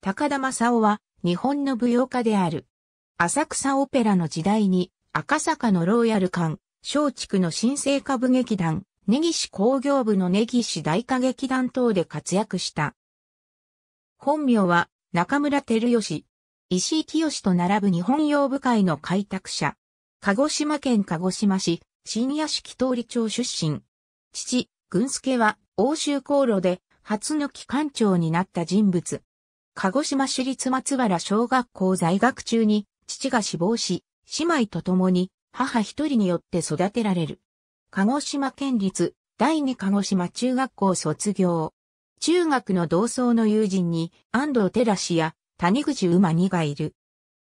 高田正夫は日本の舞踊家である。浅草オペラの時代に赤坂のローヤル館、松竹の新生歌舞劇団、根岸工業部の根岸大歌劇団等で活躍した。本名は中村照義、石井清と並ぶ日本洋舞会の開拓者。鹿児島県鹿児島市、新屋敷通り町出身。父、軍助は欧州航路で初の機関長になった人物。鹿児島市立松原小学校在学中に父が死亡し、姉妹と共に母一人によって育てられる。鹿児島県立第二鹿児島中学校卒業。中学の同窓の友人に安藤寺氏や谷口馬二がいる。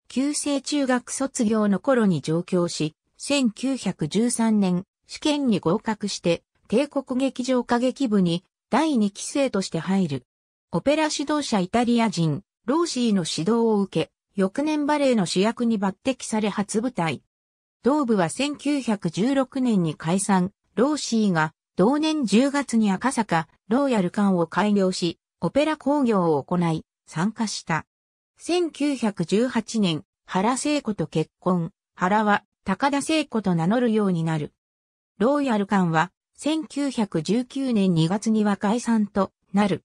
旧制中学卒業の頃に上京し、1913年試験に合格して帝国劇場歌劇部に第二期生として入る。オペラ指導者イタリア人、ローシーの指導を受け、翌年バレエの主役に抜擢され初舞台。同部は1916年に解散、ローシーが同年10月に赤坂、ローヤル館を開業し、オペラ工業を行い、参加した。1918年、原聖子と結婚、原は高田聖子と名乗るようになる。ローヤル館は1919年2月には解散となる。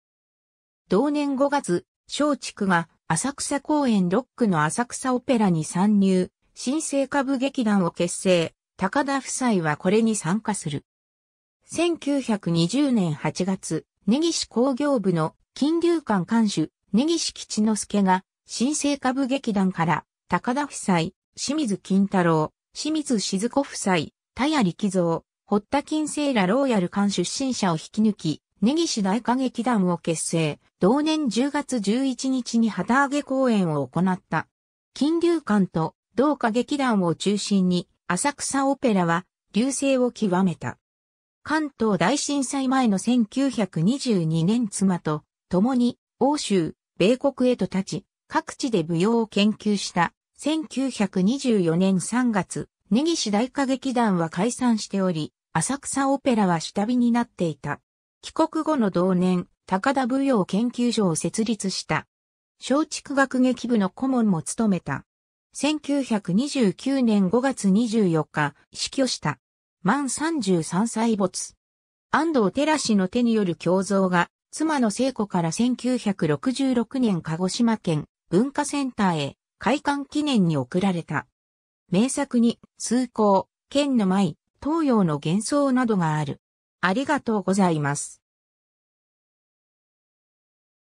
同年5月、松竹が浅草公演ロックの浅草オペラに参入、新生歌舞劇団を結成、高田夫妻はこれに参加する。1920年8月、根岸工業部の金流館館主、根岸吉之助が、新生歌舞劇団から、高田夫妻、清水金太郎、清水静子夫妻、田谷力蔵、堀田金星らローヤル館出身者を引き抜き、根岸大歌劇団を結成、同年10月11日に旗揚げ公演を行った。金流館と同歌劇団を中心に、浅草オペラは流星を極めた。関東大震災前の1922年妻と共に欧州、米国へと立ち、各地で舞踊を研究した1924年3月、根岸大歌劇団は解散しており、浅草オペラは下火になっていた。帰国後の同年、高田舞踊研究所を設立した。松竹学劇部の顧問も務めた。1929年5月24日、死去した。満33歳没。安藤寺氏の手による胸像が、妻の聖子から1966年鹿児島県文化センターへ開館記念に贈られた。名作に、通行、剣の舞、東洋の幻想などがある。ありがとうございます。